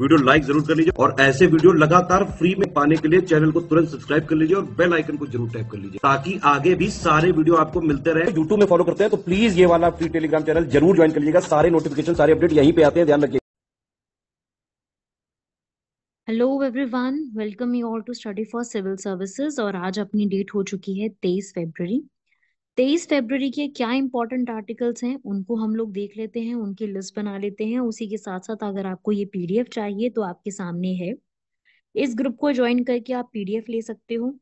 video like जरूर कर लीजिए और ऐसे वीडियो लगातार फ्री में पाने के लिए चैनल को तुरंत सब्सक्राइब कर लीजिए और बेल आइकन को जरूर टैप कर लीजिए ताकि आगे भी सारे वीडियो आपको मिलते रहे यूट्यूब में फॉलो करते हैं तो प्लीज ये वाला फ्री टेलीग्राम चैनल जरूर ज्वाइन कर लीजिएगा सारे नोटिफिकेशन सारे अपडेट यहीं पे आते हैं ध्यान रखिए hello everyone welcome you all to study for civil services और आज अपनी डेट हो चुकी है तेईस फेब्रवरी तेईस फरवरी के क्या इंपॉर्टेंट आर्टिकल्स हैं उनको हम लोग देख लेते हैं उनकी लिस्ट बना लेते हैं उसी के साथ साथ अगर आपको ये पीडीएफ चाहिए तो आपके सामने है इस ग्रुप को ज्वाइन करके आप पीडीएफ ले सकते हो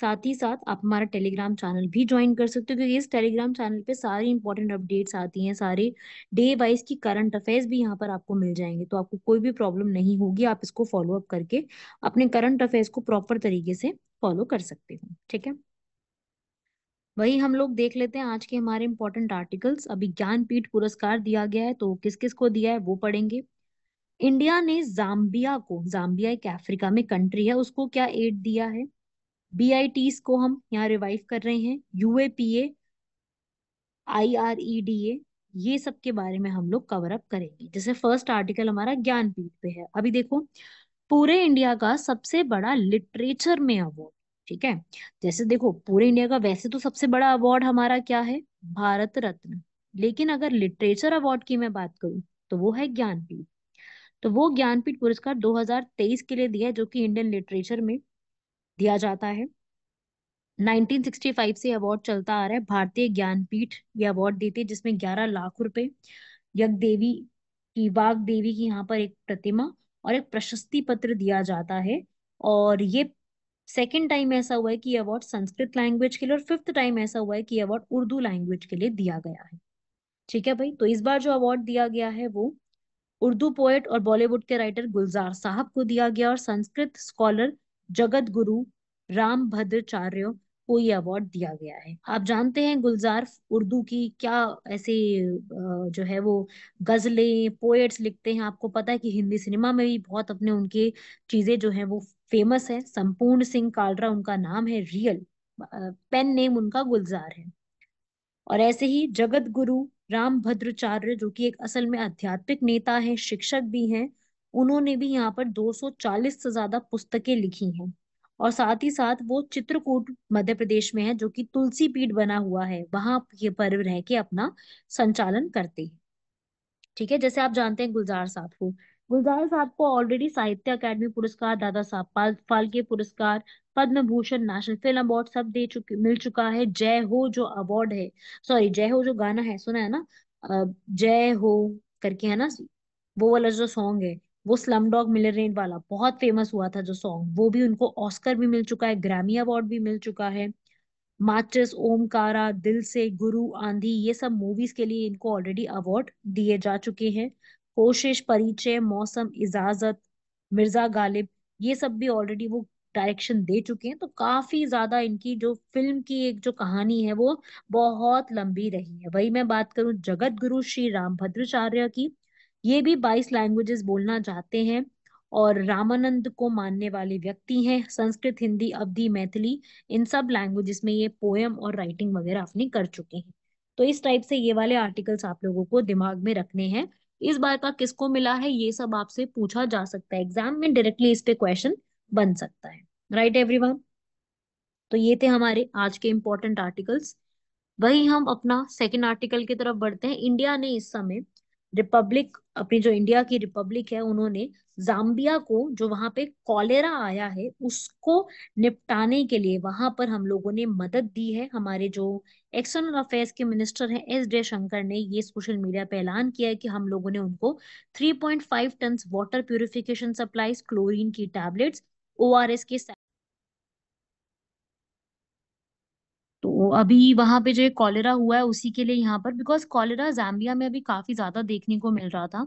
साथ ही साथ आप हमारा टेलीग्राम चैनल भी ज्वाइन कर सकते हो क्योंकि इस टेलीग्राम चैनल पे सारी इंपॉर्टेंट अपडेट्स आती हैं सारे डे वाइज की करंट अफेयर्स भी यहाँ पर आपको मिल जाएंगे तो आपको कोई भी प्रॉब्लम नहीं होगी आप इसको फॉलो अप करके अपने करंट अफेयर्स को प्रॉपर तरीके से फॉलो कर सकते हो ठीक है वही हम लोग देख लेते हैं आज के हमारे इंपॉर्टेंट आर्टिकल्स अभी ज्ञानपीठ पुरस्कार दिया गया है तो किस किस को दिया है वो पढ़ेंगे इंडिया ने जाम्बिया को जाम्बिया एक अफ्रीका में कंट्री है उसको क्या एड दिया है बी को हम यहाँ रिवाइव कर रहे हैं UAPA I R E D A ये सब के बारे में हम लोग कवर अप करेंगे जैसे फर्स्ट आर्टिकल हमारा ज्ञानपीठ पे है अभी देखो पूरे इंडिया का सबसे बड़ा लिटरेचर में अवार्ड ठीक है जैसे देखो पूरे इंडिया का वैसे तो सबसे बड़ा अवार्ड हमारा क्या है भारत रत्न लेकिन अगर लिटरेचर अवार्ड की मैं बात करूं तो वो है ज्ञानपीठ तो वो ज्ञानपीठ पुरस्कार 2023 के लिए दिया है जो कि इंडियन लिटरेचर में दिया जाता है 1965 से अवार्ड चलता आ रहा है भारतीय ज्ञानपीठ ये अवार्ड देते हैं जिसमें 11 लाख रुपए यज्ञ देवी की वाघ देवी की यहाँ पर एक प्रतिमा और एक प्रशस्ति पत्र दिया जाता है और ये सेकेंड टाइम ऐसा हुआ है कि अवार्ड संस्कृत लैंग्वेज के लिए और फिफ्थ टाइम ऐसा हुआ है कि अवार्ड उर्दू लैंग्वेज के लिए दिया गया है ठीक है भाई तो इस बार जो अवार्ड दिया गया है वो उर्दू पोएट और बॉलीवुड के राइटर गुलजार साहब को दिया गया और संस्कृत स्कॉलर जगत गुरु राम भद्राचार्य को ये अवार्ड दिया गया है आप जानते हैं गुलजार उर्दू की क्या ऐसे जो है वो गजलें पोएट्स लिखते हैं आपको पता है कि हिंदी सिनेमा में भी बहुत अपने उनके चीजें जो है वो फेमस है संपूर्ण सिंह कालरा उनका नाम है रियल पेन नेम उनका गुलजार है और ऐसे ही जगत गुरु राम भद्रचार्य जो कि एक असल में आध्यात्मिक नेता है शिक्षक भी हैं उन्होंने भी यहाँ पर 240 से ज्यादा पुस्तकें लिखी हैं और साथ ही साथ वो चित्रकूट मध्य प्रदेश में है जो कि तुलसी पीठ बना हुआ है वहां ये पर्व रह के अपना संचालन करते हैं ठीक है जैसे आप जानते हैं गुलजार साहब को गुलजार साहब को ऑलरेडी साहित्य अकादमी पुरस्कार दादा साहब फाल, फाल्के पुरस्कार Padma Bhushan national film award सब दे चुके मिल चुका है जय हो जो अवार्ड है सॉरी जय हो जो गाना है सुना है ना जय हो करके है ना वो वाला जो सॉन्ग है वो स्लम डॉग मिलरेट वाला बहुत फेमस हुआ था जो सॉन्ग वो भी उनको ऑस्कर भी मिल चुका है ग्रैमी अवार्ड भी मिल चुका है माचिस ओमकारा दिल से गुरु आंधी ये सब मूवीज के लिए इनको ऑलरेडी अवार्ड दिए जा चुके हैं कोशिश परिचय मौसम इजाजत मिर्जा गालिब ये सब भी ऑलरेडी वो डायरेक्शन दे चुके हैं तो काफी ज्यादा इनकी जो फिल्म की एक जो कहानी है वो बहुत लंबी रही है वही मैं बात करूं जगत गुरु श्री राम भद्राचार्य की ये भी बाईस लैंग्वेजेस बोलना चाहते हैं और रामानंद को मानने वाले व्यक्ति हैं संस्कृत हिंदी अवधि मैथिली इन सब लैंग्वेजेस में ये पोएम और राइटिंग वगैरह अपनी कर चुके हैं तो इस टाइप से ये वाले आर्टिकल्स आप लोगों को दिमाग में रखने हैं इस बार का किसको मिला है ये सब आपसे पूछा जा सकता है एग्जाम में डायरेक्टली इस पे क्वेश्चन बन सकता है राइट एवरीवन तो ये थे हमारे आज के इंपॉर्टेंट आर्टिकल्स वही हम अपना सेकेंड आर्टिकल की तरफ बढ़ते हैं इंडिया ने इस समय रिपब्लिक अपनी जो इंडिया की रिपब्लिक है उन्होंने जाम्बिया को जो वहां पे कॉलेरा आया है उसको निपटाने के लिए वहां पर हम लोगों ने मदद दी है हमारे जो एक्सटर्नल अफेयर्स के मिनिस्टर हैं एस जयशंकर ने ये सोशल मीडिया पे ऐलान किया है कि हम लोगों ने उनको 3.5 point five ton water purification supplies chlorine की टैबलेट्स ओ के अभी वहां पे जो कॉलेरा हुआ है उसी के लिए यहाँ पर बिकॉज कॉलेरा जाम्बिया में अभी काफी ज्यादा देखने को मिल रहा था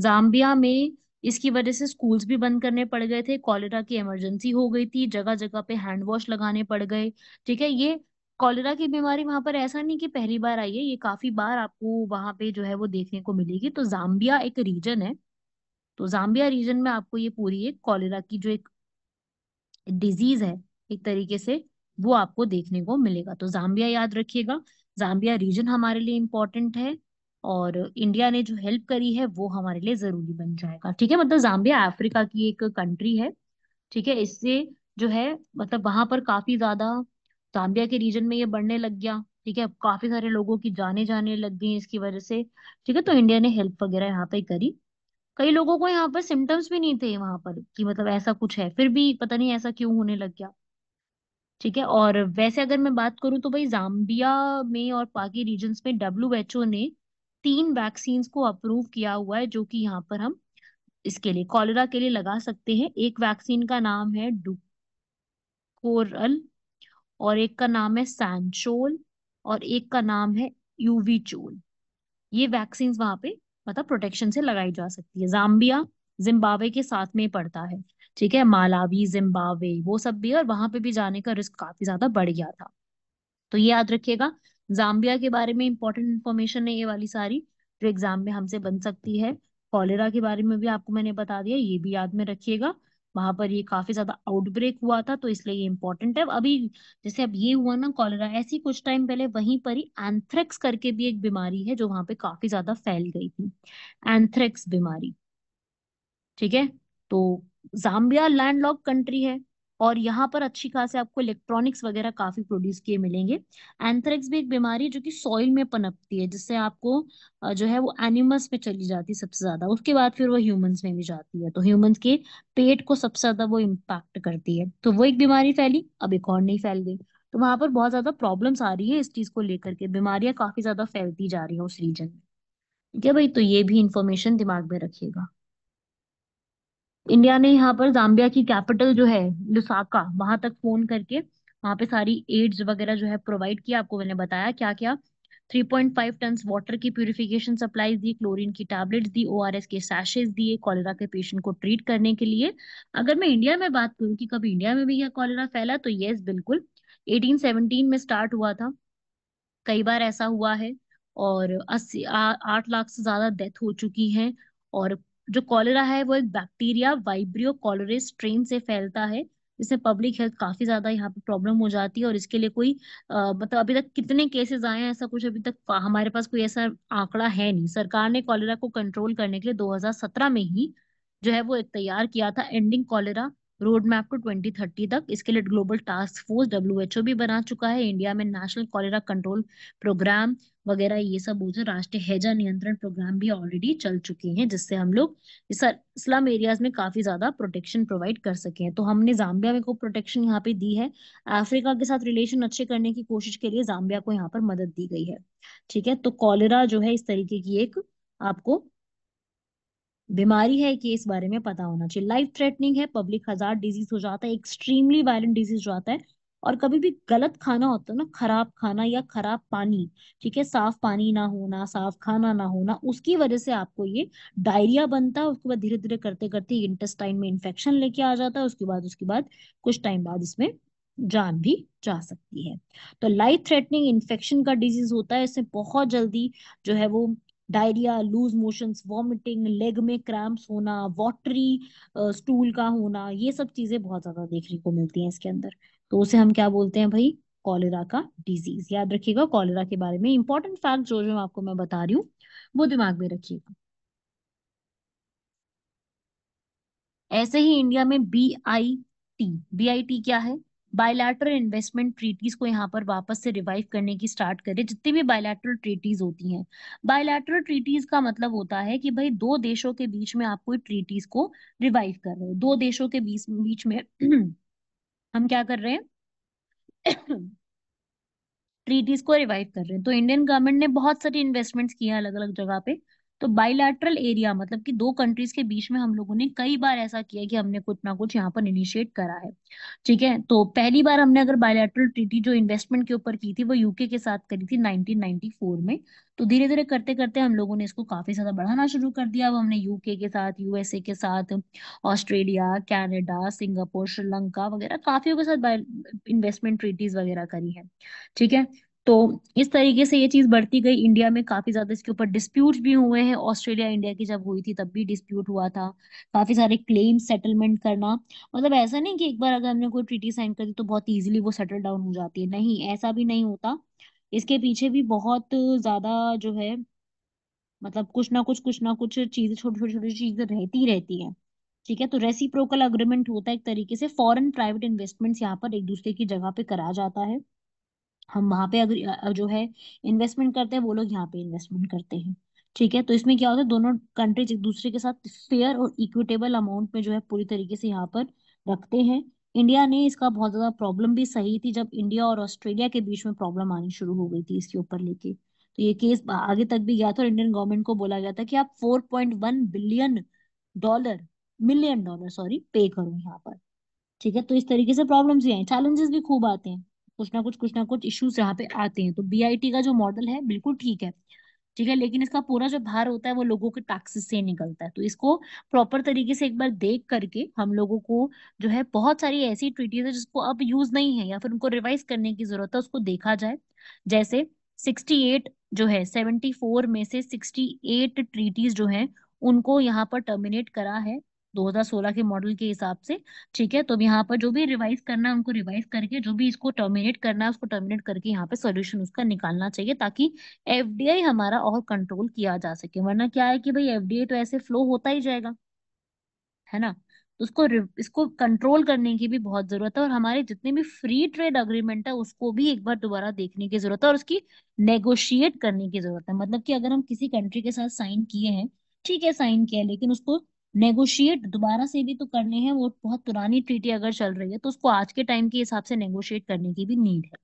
जाम्बिया में इसकी वजह से स्कूल्स भी बंद करने पड़ गए थे कॉलेरा की इमरजेंसी हो गई थी जगह जगह पे हैंड वॉश लगाने पड़ गए ठीक है ये कॉलेरा की बीमारी वहां पर ऐसा नहीं कि पहली बार आई है ये काफी बार आपको वहां पे जो है वो देखने को मिलेगी तो जाम्बिया एक रीजन है तो जाम्बिया रीजन में आपको ये पूरी एक कॉलेरा की जो एक डिजीज है एक तरीके से वो आपको देखने को मिलेगा तो जाम्बिया याद रखिएगा जाम्बिया रीजन हमारे लिए इम्पोर्टेंट है और इंडिया ने जो हेल्प करी है वो हमारे लिए जरूरी बन जाएगा ठीक है मतलब जाम्बिया अफ्रीका की एक कंट्री है ठीक है इससे जो है मतलब वहां पर काफी ज्यादा जाम्बिया के रीजन में ये बढ़ने लग गया ठीक है काफी सारे लोगों की जाने जाने लग गई इसकी वजह से ठीक है तो इंडिया ने हेल्प वगैरह यहाँ पे करी कई लोगों को यहाँ पर सिम्टम्स भी नहीं थे वहां पर कि मतलब ऐसा कुछ है फिर भी पता नहीं ऐसा क्यों होने लग गया ठीक है और वैसे अगर मैं बात करूं तो भाई जाम्बिया में और बाकी रीजन्स में डब्ल्यू ने तीन वैक्सीन को अप्रूव किया हुआ है जो कि यहाँ पर हम इसके लिए कॉलरा के लिए लगा सकते हैं एक वैक्सीन का नाम है डुकोरल और एक का नाम है सैंचोल और एक का नाम है यूवीचोल ये वैक्सीन वहां पे मतलब प्रोटेक्शन से लगाई जा सकती है जाम्बिया जिम्बाब्वे के साथ में पड़ता है ठीक है मालावी जिम्बावे वो सब भी और वहां पे भी जाने का रिस्क काफी ज्यादा बढ़ गया था तो ये याद रखिएगा जाम्बिया के बारे में इंपॉर्टेंट इन्फॉर्मेशन है ये वाली सारी जो एग्जाम में हमसे बन सकती है कॉलेरा के बारे में भी आपको मैंने बता दिया ये भी याद में रखिएगा वहां पर ये काफी ज्यादा आउटब्रेक हुआ था तो इसलिए ये इम्पोर्टेंट है अभी जैसे अब ये हुआ ना कॉलेरा ऐसी कुछ टाइम पहले वहीं पर ही एंथ्रेक्स करके भी एक बीमारी है जो वहां पे काफी ज्यादा फैल गई थी एंथ्रेक्स बीमारी ठीक है तो जाम्बिया लैंडलॉक कंट्री है और यहाँ पर अच्छी खास आपको इलेक्ट्रॉनिक्स वगैरह काफी प्रोड्यूस किए मिलेंगे एंथ्रेक्स भी एक बीमारी जो कि सॉइल में पनपती है जिससे आपको जो है वो एनिमल्स में चली जाती है सबसे ज्यादा उसके बाद फिर वो ह्यूमंस में भी जाती है तो ह्यूमंस के पेट को सबसे ज्यादा वो इम्पैक्ट करती है तो वो एक बीमारी फैली अब एक और नहीं फैल गई तो वहां पर बहुत ज्यादा प्रॉब्लम्स आ रही है इस चीज को लेकर के बीमारियां काफी ज्यादा फैलती जा रही है उस रीजन में ठीक है भाई तो ये भी इंफॉर्मेशन दिमाग में रखिएगा इंडिया ने यहाँ पर जाम्बिया की कैपिटल जो है लुसाका वहां तक फोन करके वहां पे सारी एड्स वगैरह जो है प्रोवाइड किया आपको मैंने बताया क्या क्या 3.5 टन वाटर की प्यूरिफिकेशन सप्लाईज दी क्लोरीन की टैबलेट्स दी ओआरएस के सैशेज दिए कॉलेरा के पेशेंट को ट्रीट करने के लिए अगर मैं इंडिया में बात करूँ कि कभी इंडिया में भी यह कॉलेरा फैला तो ये बिल्कुल 1817 में स्टार्ट हुआ था कई बार ऐसा हुआ है और अस्सी आठ लाख से ज्यादा डेथ हो चुकी है और जो कॉलेरा है वो एक बैक्टीरिया वाइब्रियो कॉलरे स्ट्रेन से फैलता है जिससे पब्लिक हेल्थ काफी ज्यादा यहाँ पे प्रॉब्लम हो जाती है और इसके लिए कोई मतलब अभी तक कितने केसेस आए हैं ऐसा कुछ अभी तक हमारे पास कोई ऐसा आंकड़ा है नहीं सरकार ने कॉलेरा को कंट्रोल करने के लिए 2017 में ही जो है वो एक तैयार किया था ending cholera road map to 2030 तक इसके लिए global task force W H O भी बना चुका है इंडिया में नेशनल कॉलेरा कंट्रोल प्रोग्राम वगैरह ये सब उधर राष्ट्रीय हैजा नियंत्रण प्रोग्राम भी ऑलरेडी चल चुके हैं जिससे हम लोग स्लम एरियाज में काफी ज्यादा प्रोटेक्शन प्रोवाइड कर सके हैं तो हमने जाम्बिया में को प्रोटेक्शन यहाँ पे दी है अफ्रीका के साथ रिलेशन अच्छे करने की कोशिश के लिए जाम्बिया को यहाँ पर मदद दी गई है ठीक है तो कॉलेरा जो है इस तरीके की एक आपको बीमारी है कि इस बारे में पता होना चाहिए लाइफ थ्रेटनिंग है पब्लिक हजार डिजीज हो जाता है एक्सट्रीमली वायलेंट डिजीज हो जाता है और कभी भी गलत खाना होता है ना खराब खाना या खराब पानी ठीक है साफ पानी ना होना साफ खाना ना होना उसकी वजह से आपको ये डायरिया बनता है उसके बाद धीरे धीरे करते करते इंटेस्टाइन में इंफेक्शन लेके आ जाता है उसके बाद उसके बाद कुछ टाइम बाद इसमें जान भी जा सकती है तो लाइफ थ्रेटनिंग इन्फेक्शन का डिजीज होता है इसमें बहुत जल्दी जो है वो diarrhoea loose motions vomiting leg में क्रैम्प्स होना वॉटरी स्टूल का होना ये सब चीजें बहुत ज्यादा देखने को मिलती हैं इसके अंदर तो उसे हम क्या बोलते हैं भाई कॉलेरा का डिजीज याद रखिएगा कॉलेरा के बारे में इंपॉर्टेंट फैक्ट जो जो आपको मैं बता रही हूँ वो दिमाग में रखिएगा ऐसे ही इंडिया में B I T B I T क्या है बायलैटरल इन्वेस्टमेंट ट्रीटीज को यहाँ पर वापस से रिवाइव करने की स्टार्ट करे जितनी भी बायलैटरल ट्रीटीज होती हैं बायलैटरल ट्रीटीज का मतलब होता है कि भाई दो देशों के बीच में आप कोई ट्रीटीज को रिवाइव कर रहे हो दो देशों के बीच बीच में हम क्या कर रहे हैं ट्रीटीज को रिवाइव कर रहे हैं तो इंडियन गवर्नमेंट ने बहुत सारी इन्वेस्टमेंट्स किया अलग अलग जगह पे तो बाइलैटरल एरिया मतलब कि दो कंट्रीज के बीच में हम लोगों ने कई बार ऐसा किया कि हमने कुछ ना कुछ यहाँ पर इनिशिएट करा है ठीक है तो पहली बार हमने अगर बायोलैटरल ट्रीटी जो इन्वेस्टमेंट के ऊपर की थी वो यूके के साथ करी थी 1994 में तो धीरे धीरे करते करते हम लोगों ने इसको काफी ज्यादा बढ़ाना शुरू कर दिया अब हमने यूके के साथ यूएसए के साथ ऑस्ट्रेलिया कैनेडा सिंगापुर श्रीलंका वगैरह काफियों के साथ इन्वेस्टमेंट ट्रीटीज वगैरह करी है ठीक है तो इस तरीके से ये चीज बढ़ती गई इंडिया में काफी ज्यादा इसके ऊपर डिस्प्यूट भी हुए हैं ऑस्ट्रेलिया इंडिया की जब हुई थी तब भी डिस्प्यूट हुआ था काफी सारे क्लेम सेटलमेंट करना मतलब ऐसा नहीं कि एक बार अगर हमने कोई ट्रीटी साइन कर दी तो बहुत ईजिली वो सेटल डाउन हो जाती है नहीं ऐसा भी नहीं होता इसके पीछे भी बहुत ज्यादा जो है मतलब कुछ ना कुछ कुछ ना कुछ चीजें छोटी छोटी छोटी चीजें रहती रहती है ठीक है तो रेसिप्रोकल अग्रीमेंट होता है एक तरीके से फॉरेन प्राइवेट इन्वेस्टमेंट्स यहाँ पर एक दूसरे की जगह पे करा जाता है हम वहां पे अगर जो है इन्वेस्टमेंट करते हैं वो लोग यहाँ पे इन्वेस्टमेंट करते हैं ठीक है तो इसमें क्या होता है दोनों कंट्रीज एक दूसरे के साथ फेयर और इक्विटेबल अमाउंट में जो है पूरी तरीके से यहाँ पर रखते हैं इंडिया ने इसका बहुत ज्यादा प्रॉब्लम भी सही थी जब इंडिया और ऑस्ट्रेलिया के बीच में प्रॉब्लम आनी शुरू हो गई थी इसके ऊपर लेके तो ये केस आगे तक भी गया था और इंडियन गवर्नमेंट को बोला गया था कि आप 4.1 billion dollar million dollar sorry pay करो यहाँ पर ठीक है तो इस तरीके से प्रॉब्लम्स भी आए चैलेंजेस भी खूब आते हैं कुछ ना कुछ कुछ ना कुछ इश्यूज यहाँ पे आते हैं तो बीआईटी का जो मॉडल है बिल्कुल ठीक है ठीक है लेकिन इसका पूरा जो भार होता है वो लोगों के टैक्सेस से निकलता है तो इसको प्रॉपर तरीके से एक बार देख करके हम लोगों को जो है बहुत सारी ऐसी ट्रीटीज है जिसको अब यूज नहीं है या फिर उनको रिवाइज करने की जरूरत है उसको देखा जाए जैसे 68 जो है 74 में से 68 ट्रीटीज जो है उनको यहाँ पर टर्मिनेट करा है 2016 के मॉडल के हिसाब से ठीक है तो यहाँ पर जो भी रिवाइज करना है उनको रिवाइज करके जो भी इसको टर्मिनेट करना है उसको टर्मिनेट करके यहाँ पे सोल्यूशन उसका निकालना चाहिए ताकि एफडीआई हमारा और कंट्रोल किया जा सके वरना क्या है कि भाई एफडीआई तो ऐसे फ्लो होता ही जाएगा है ना तो उसको इसको कंट्रोल करने की भी बहुत जरूरत है और हमारे जितने भी फ्री ट्रेड अग्रीमेंट है उसको भी एक बार दोबारा देखने की जरूरत है और उसकी नेगोशिएट करने की जरूरत है मतलब कि अगर हम किसी कंट्री के साथ साइन किए हैं ठीक है साइन किया है लेकिन उसको नेगोशिएट दोबारा से भी तो करने हैं वो बहुत पुरानी ट्रीटी अगर चल रही है तो उसको आज के टाइम के हिसाब से नेगोशिएट करने की भी नीड है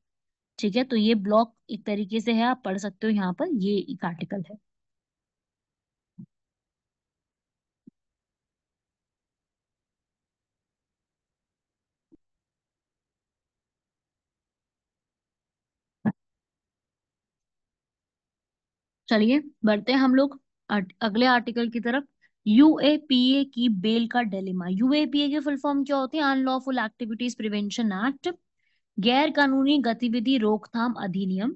ठीक है तो ये ब्लॉक एक तरीके से है आप पढ़ सकते हो यहाँ पर ये एक आर्टिकल है चलिए बढ़ते हैं हम लोग अगले आर्टिकल की तरफ यूएपीए की बेल का डेलिमा यूएपीए के फुल फॉर्म क्या होते हैं अनलॉफुल एक्टिविटीज प्रिवेंशन एक्ट गैर कानूनी गतिविधि रोकथाम अधिनियम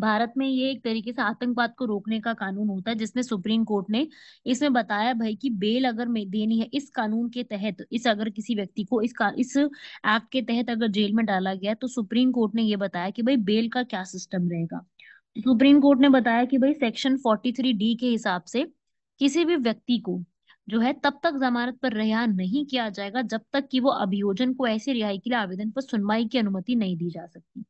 भारत में ये एक तरीके से आतंकवाद को रोकने का कानून होता है जिसमें सुप्रीम कोर्ट ने इसमें बताया भाई कि बेल अगर देनी है इस कानून के तहत इस अगर किसी व्यक्ति को इस का, इस एक्ट के तहत अगर जेल में डाला गया तो सुप्रीम कोर्ट ने यह बताया कि भाई बेल का क्या सिस्टम रहेगा सुप्रीम कोर्ट ने बताया कि भाई सेक्शन फोर्टी थ्री डी के हिसाब से किसी भी व्यक्ति को जो है तब तक जमानत पर रिहा नहीं किया जाएगा जब तक कि वो अभियोजन को ऐसे रिहाई के लिए आवेदन पर सुनवाई की अनुमति नहीं दी जा सकती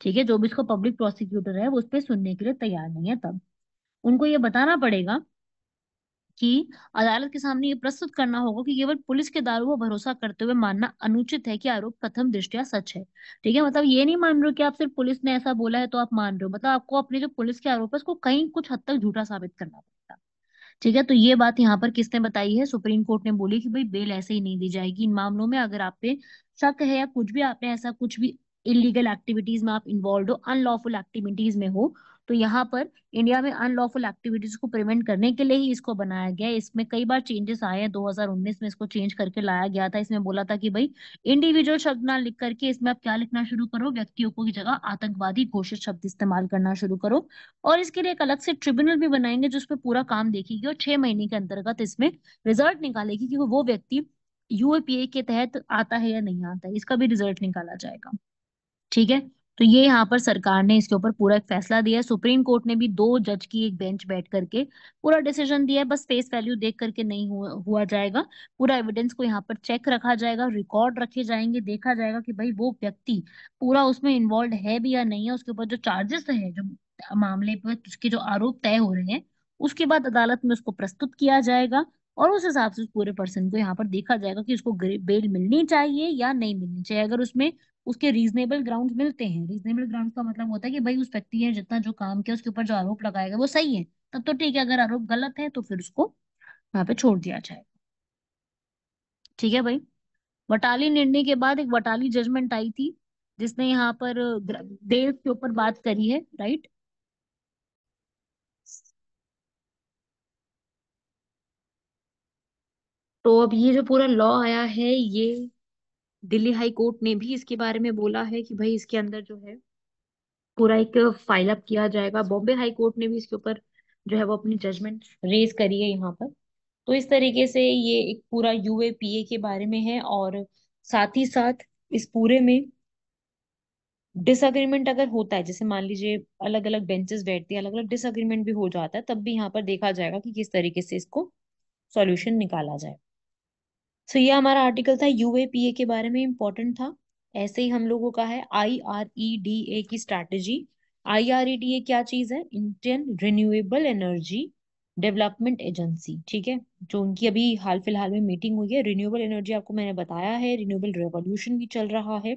ठीक है जो भी इसको पब्लिक प्रोसिक्यूटर है वो उस पर सुनने के लिए तैयार नहीं है तब उनको ये बताना पड़ेगा कि अदालत के सामने ये प्रस्तुत करना होगा कि केवल पुलिस के दारों को भरोसा करते हुए मानना अनुचित है कि आरोप प्रथम दृष्टया सच है ठीक है मतलब ये नहीं मान रहे हो कि आप सिर्फ पुलिस ने ऐसा बोला है तो आप मान रहे हो मतलब आपको अपने जो पुलिस के आरोप है उसको कहीं कुछ हद तक झूठा साबित करना पड़ेगा ठीक है तो ये बात यहाँ पर किसने बताई है सुप्रीम कोर्ट ने बोली कि भाई बेल ऐसे ही नहीं दी जाएगी इन मामलों में अगर आप पे शक है या कुछ भी आपने ऐसा कुछ भी इलीगल एक्टिविटीज में आप इन्वॉल्व हो अनलॉफुल एक्टिविटीज में हो तो यहाँ पर इंडिया में अनलॉफुल एक्टिविटीज को प्रिवेंट करने के लिए ही इसको बनाया गया इसमें कई बार चेंजेस आए हैं 2019 में इसको चेंज करके लाया गया था इसमें बोला था कि भाई इंडिविजुअल शब्द ना लिख करके इसमें आप क्या लिखना शुरू करो व्यक्तियों को की जगह आतंकवादी घोषित शब्द इस्तेमाल करना शुरू करो और इसके लिए एक अलग से ट्रिब्यूनल भी बनाएंगे जिसपे पूरा काम देखेगी और छह महीने के अंतर्गत इसमें रिजल्ट निकालेगी कि वो व्यक्ति यूएपीए के तहत आता है या नहीं आता है इसका भी रिजल्ट निकाला जाएगा ठीक है तो ये यहाँ पर सरकार ने इसके ऊपर पूरा एक फैसला दिया है सुप्रीम कोर्ट ने भी दो जज की एक बेंच बैठ करके पूरा डिसीजन दिया है बस फेस वैल्यू देख करके नहीं हुआ, हुआ जाएगा पूरा एविडेंस को यहाँ पर चेक रखा जाएगा रिकॉर्ड रखे जाएंगे देखा जाएगा कि भाई वो व्यक्ति पूरा उसमें इन्वॉल्व है भी या नहीं है उसके ऊपर जो चार्जेस है जो मामले पर उसके जो आरोप तय हो रहे हैं उसके बाद अदालत में उसको प्रस्तुत किया जाएगा और उस हिसाब से पूरे पर्सन को यहाँ पर देखा जाएगा कि उसको बेल मिलनी चाहिए या नहीं मिलनी चाहिए अगर उसमें उसके रीजनेबल ग्राउंड मिलते हैं रीजनेबल ग्राउंड का मतलब होता है कि भाई उस व्यक्ति ने जितना जो काम किया उसके ऊपर जो आरोप लगाएगा वो सही है तब तो ठीक है अगर आरोप गलत है तो फिर उसको यहाँ पे छोड़ दिया जाएगा ठीक है भाई वटाली निर्णय के बाद एक वटाली जजमेंट आई थी जिसने यहाँ पर बेल के ऊपर बात करी है राइट तो अब ये जो पूरा लॉ आया है ये दिल्ली हाई कोर्ट ने भी इसके बारे में बोला है कि भाई इसके अंदर जो है पूरा एक फाइल अप किया जाएगा बॉम्बे हाई कोर्ट ने भी इसके ऊपर जो है वो अपनी जजमेंट रेज करी है यहाँ पर तो इस तरीके से ये एक पूरा यूएपीए के बारे में है और साथ ही साथ इस पूरे में डिसअग्रीमेंट अगर होता है जैसे मान लीजिए अलग अलग बेंचेस बैठती है अलग अलग डिसअग्रीमेंट भी हो जाता है तब भी यहाँ पर देखा जाएगा कि किस तरीके से इसको सॉल्यूशन निकाला जाए सो so, ये हमारा आर्टिकल था यूएपीए के बारे में इम्पोर्टेंट था ऐसे ही हम लोगों का है आई आर ई डी ए की strategy I R E D A क्या चीज है Indian renewable energy development agency ठीक है जो उनकी अभी हाल फिलहाल में मीटिंग हुई है रिन्यूएबल एनर्जी आपको मैंने बताया है रिन्यूएबल रेवोल्यूशन भी चल रहा है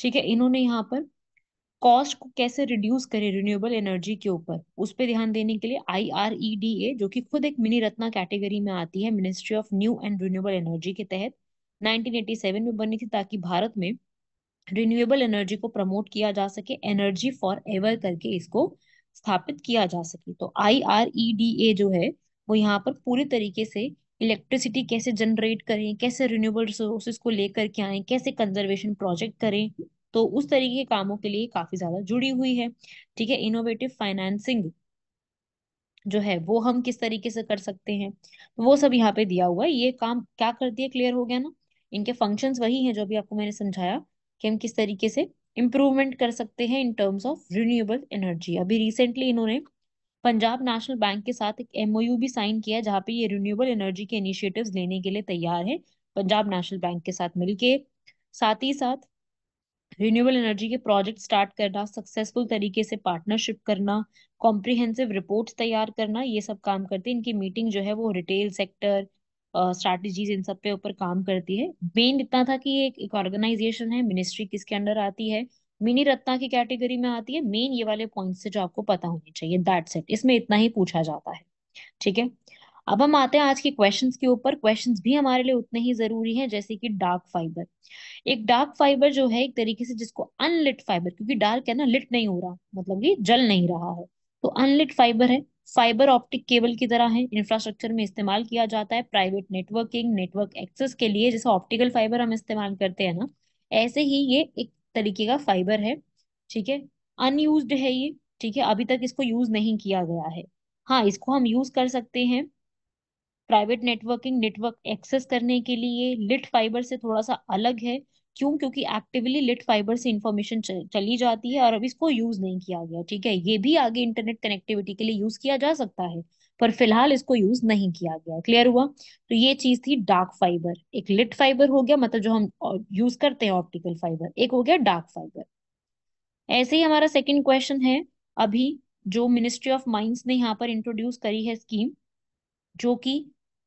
ठीक है इन्होंने यहाँ पर कॉस्ट को कैसे रिड्यूस करें रिन्यूएबल एनर्जी के ऊपर उस पर ध्यान देने के लिए आई आर ई डी ए जो कि खुद एक मिनी रत्ना कैटेगरी में आती है ministry of new and renewable energy के तहत 1987 में बनी थी ताकि भारत में रिन्यूएबल एनर्जी को प्रमोट किया जा सके एनर्जी फॉर एवर करके इसको स्थापित किया जा सके तो आई आर ई डी ए जो है वो यहाँ पर पूरी तरीके से इलेक्ट्रिसिटी कैसे जनरेट करें कैसे रिन्यूएबल रिसोर्सेज को लेकर के आए कैसे कंजर्वेशन प्रोजेक्ट करें तो उस तरीके के कामों के लिए काफी ज्यादा जुड़ी हुई है ठीक है इनोवेटिव फाइनेंसिंग जो है वो हम किस तरीके से कर सकते हैं वो सब यहाँ पे दिया हुआ है ये काम क्या कर दिया क्लियर हो गया ना इनके फंक्शंस वही हैं जो भी आपको मैंने समझाया कि हम किस तरीके से इम्प्रूवमेंट कर सकते हैं in terms of renewable energy अभी रिसेंटली इन्होंने पंजाब नेशनल बैंक के साथ एक एमओयू भी साइन किया है जहाँ पे ये रिन्यूएबल एनर्जी के इनिशिएटिव्स लेने के लिए तैयार है पंजाब नेशनल बैंक के साथ मिलके साथ ही साथ रिन्यूएबल एनर्जी के प्रोजेक्ट स्टार्ट करना सक्सेसफुल तरीके से पार्टनरशिप करना कॉम्प्रिहेंसिव रिपोर्ट तैयार करना ये सब काम करते हैं इनकी मीटिंग जो है वो रिटेल सेक्टर स्ट्रैटेजीज इन सब पे ऊपर काम करती है मेन इतना था कि ये एक ऑर्गेनाइजेशन है मिनिस्ट्री किसके अंडर आती है मिनी रत्ना की कैटेगरी में आती है मेन ये वाले पॉइंट्स से जो आपको पता होने चाहिए दैट सेट इसमें इतना ही पूछा जाता है ठीक है अब हम आते हैं आज के क्वेश्चंस के ऊपर क्वेश्चंस भी हमारे लिए उतने ही जरूरी हैं जैसे कि डार्क फाइबर एक डार्क फाइबर जो है एक तरीके से जिसको अनलिट फाइबर क्योंकि डार्क है ना लिट नहीं हो रहा मतलब ये जल नहीं रहा है तो अनलिट फाइबर है फाइबर ऑप्टिक केबल की तरह है इंफ्रास्ट्रक्चर में इस्तेमाल किया जाता है प्राइवेट नेटवर्किंग नेटवर्क एक्सेस के लिए जैसे ऑप्टिकल फाइबर हम इस्तेमाल करते हैं ना ऐसे ही ये एक तरीके का फाइबर है ठीक है अनयूज है ये ठीक है अभी तक इसको यूज नहीं किया गया है हाँ इसको हम यूज कर सकते हैं प्राइवेट नेटवर्किंग नेटवर्क एक्सेस करने के लिए लिट फाइबर से थोड़ा सा अलग है क्यों क्योंकि एक्टिवली लिट फाइबर से इंफॉर्मेशन चली जाती है और अब इसको यूज नहीं किया गया ठीक है ये भी आगे इंटरनेट कनेक्टिविटी के लिए यूज किया जा सकता है पर फिलहाल इसको यूज नहीं किया गया क्लियर हुआ तो ये चीज थी डार्क फाइबर एक लिट फाइबर हो गया मतलब जो हम यूज करते हैं ऑप्टिकल फाइबर एक हो गया डार्क फाइबर ऐसे ही हमारा सेकेंड क्वेश्चन है अभी जो मिनिस्ट्री ऑफ माइंस ने यहाँ पर इंट्रोड्यूस करी है स्कीम जो कि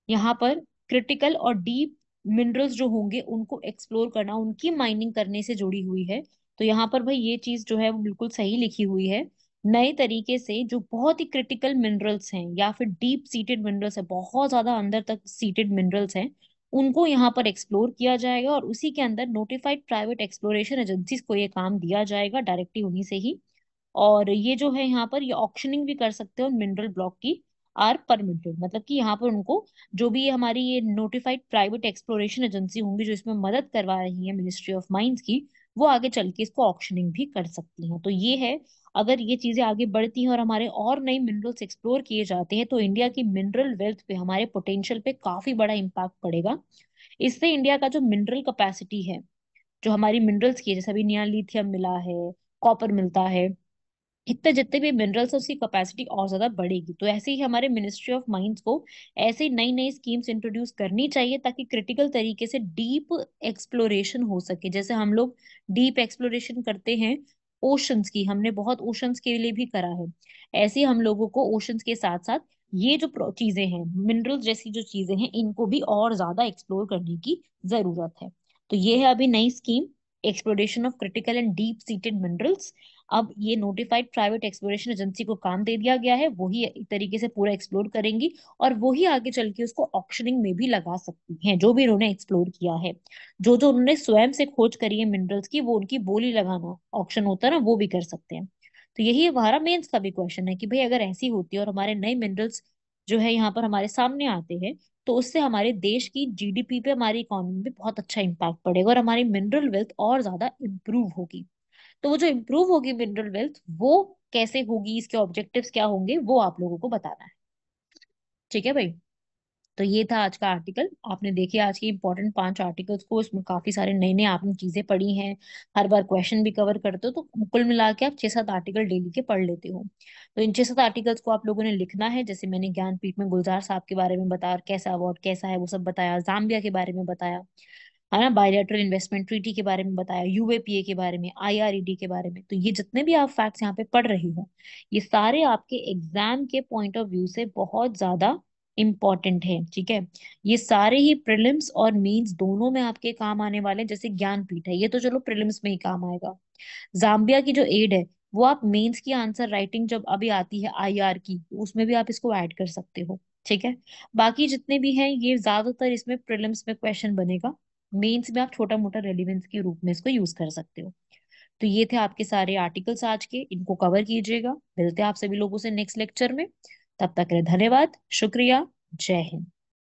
यहाँ पर क्रिटिकल और डीप मिनरल्स जो होंगे उनको एक्सप्लोर करना उनकी माइनिंग करने से जुड़ी हुई है तो यहाँ पर भाई ये चीज जो है वो बिल्कुल सही लिखी हुई है नए तरीके से जो बहुत ही क्रिटिकल मिनरल्स हैं या फिर डीप सीटेड मिनरल्स है बहुत ज्यादा अंदर तक सीटेड मिनरल्स हैं उनको यहाँ पर एक्सप्लोर किया जाएगा और उसी के अंदर नोटिफाइड प्राइवेट एक्सप्लोरेशन एजेंसी को ये काम दिया जाएगा डायरेक्टली उन्हीं से ही और ये जो है यहाँ पर ये ऑप्शनिंग भी कर सकते हो मिनरल ब्लॉक की आर परमिटेड मतलब कि यहाँ पर उनको जो भी हमारी ये नोटिफाइड प्राइवेट एक्सप्लोरेशन एजेंसी होंगी जो इसमें मदद करवा रही है मिनिस्ट्री ऑफ माइंस की वो आगे चल के इसको ऑप्शनिंग भी कर सकती हैं तो ये है अगर ये चीजें आगे बढ़ती हैं और हमारे और नए मिनरल्स एक्सप्लोर किए जाते हैं तो इंडिया की मिनरल वेल्थ पे हमारे पोटेंशियल पे काफी बड़ा इम्पैक्ट पड़ेगा इससे इंडिया का जो मिनरल कैपेसिटी है जो हमारी मिनरल्स की है जैसे अभी नया लिथियम मिला है कॉपर मिलता है इतने जितने भी मिनरल्स है उसकी कैपेसिटी और ज्यादा बढ़ेगी तो ऐसे ही हमारे मिनिस्ट्री ऑफ माइंस को ऐसी नई नई स्कीम्स इंट्रोड्यूस करनी चाहिए ताकि क्रिटिकल तरीके से डीप एक्सप्लोरेशन हो सके जैसे हम लोग डीप एक्सप्लोरेशन करते हैं ओशंस की हमने बहुत ओशंस के लिए भी करा है ऐसे हम लोगों को ओशंस के साथ साथ ये जो चीजें हैं मिनरल्स जैसी जो चीजें हैं इनको भी और ज्यादा एक्सप्लोर करने की जरूरत है तो ये है अभी नई scheme exploration of critical and deep seated minerals अब ये नोटिफाइड प्राइवेट एक्सप्लोरेशन एजेंसी को काम दे दिया गया है वही तरीके से पूरा एक्सप्लोर करेंगी और वही आगे चल के उसको ऑप्शनिंग में भी लगा सकती हैं जो भी उन्होंने एक्सप्लोर किया है जो जो उन्होंने स्वयं से खोज करी है मिनरल्स की वो उनकी बोली लगाना ऑप्शन होता है ना वो भी कर सकते हैं तो यही हमारा मेन्स का भी क्वेश्चन है कि भाई अगर ऐसी होती है और हमारे नए मिनरल्स जो है यहाँ पर हमारे सामने आते हैं तो उससे हमारे देश की जीडीपी पे हमारी इकोनॉमी पे बहुत अच्छा इम्पैक्ट पड़ेगा और हमारी मिनरल वेल्थ और ज्यादा इम्प्रूव होगी तो वो जो इम्प्रूव होगी मिनरल वेल्थ वो कैसे होगी इसके ऑब्जेक्टिव क्या होंगे वो आप लोगों को बताना है ठीक है भाई तो ये था आज का आर्टिकल आपने देखे आज के इम्पोर्टेंट पांच आर्टिकल्स को इसमें काफी सारे नए नए आपने चीजें पढ़ी हैं हर बार क्वेश्चन भी कवर करते हो तो कुल मिला के आप छह सात आर्टिकल डेली के पढ़ लेते हो तो इन छह सात आर्टिकल्स को आप लोगों ने लिखना है जैसे मैंने ज्ञानपीठ में गुलजार साहब के बारे में बताया कैसा अवार्ड कैसा है वो सब बताया जाम्बिया के बारे में बताया है ना इन्वेस्टमेंट ट्रीटी के बारे में बताया यूएपीए के बारे में आईआरईडी e के बारे में तो ये जितने भी आप फैक्ट्स यहाँ पे पढ़ रही हो ये सारे आपके एग्जाम के पॉइंट ऑफ व्यू से बहुत ज्यादा इम्पॉर्टेंट है ठीक है ये सारे ही प्रिलिम्स और मेंस दोनों में आपके काम आने वाले हैं जैसे ज्ञानपीठ है ये तो चलो प्रिलिम्स में ही काम आएगा जाम्बिया की जो एड है वो आप मेंस की आंसर राइटिंग जब अभी आती है आईआर की तो उसमें भी आप इसको ऐड कर सकते हो ठीक है बाकी जितने भी हैं ये ज्यादातर इसमें प्रिलिम्स में क्वेश्चन बनेगा मेंस में आप छोटा मोटा रेलिवेंस के रूप में इसको यूज कर सकते हो तो ये थे आपके सारे आर्टिकल्स आज के इनको कवर कीजिएगा मिलते हैं आप सभी लोगों से नेक्स्ट लेक्चर में तब तक धन्यवाद शुक्रिया जय हिंद